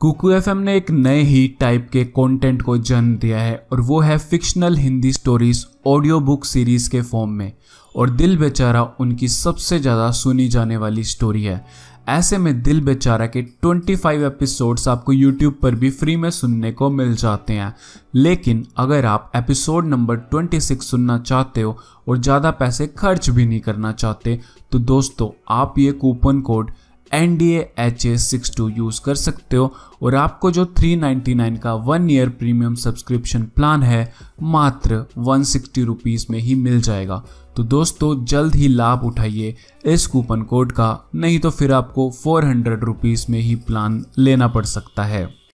Kuku F ने एक नए ही टाइप के कंटेंट को जन्म दिया है और वो है fictional Hindi stories audio book series के फॉर्म में और दिल बेचारा उनकी सबसे ज़्यादा सुनी जाने वाली स्टोरी है ऐसे में दिल बेचारा के 25 एपिसोड्स आपको यूट्यूब पर भी फ्री में सुनने को मिल जाते हैं लेकिन अगर आप एपिसोड नंबर 26 सुनना चाहते हो और ज़्यादा पैसे खर्च भी नहीं करना चाहते तो दोस्तों आप ये coupon code N D H A six two use कर सकते हो और आपको जो 399 का one year premium subscription plan है मात्र वन सिक्सटी रुपीज़ में ही मिल जाएगा तो दोस्तों जल्द ही लाभ उठाइए इस कूपन कोड का नहीं तो फिर आपको फोर हंड्रेड रुपीज़ में ही प्लान लेना पड़ सकता है